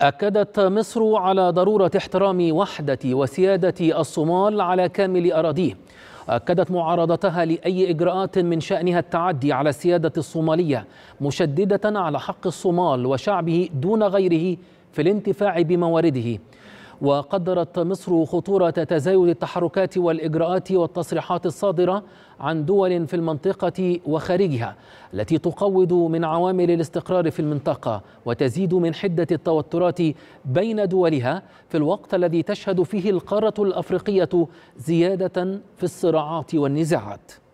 أكدت مصر على ضرورة احترام وحدة وسيادة الصومال على كامل أراضيه أكدت معارضتها لأي إجراءات من شأنها التعدي على السيادة الصومالية مشددة على حق الصومال وشعبه دون غيره في الانتفاع بموارده وقدرت مصر خطورة تزايد التحركات والإجراءات والتصريحات الصادرة عن دول في المنطقة وخارجها التي تقوض من عوامل الاستقرار في المنطقة وتزيد من حدة التوترات بين دولها في الوقت الذي تشهد فيه القارة الأفريقية زيادة في الصراعات والنزاعات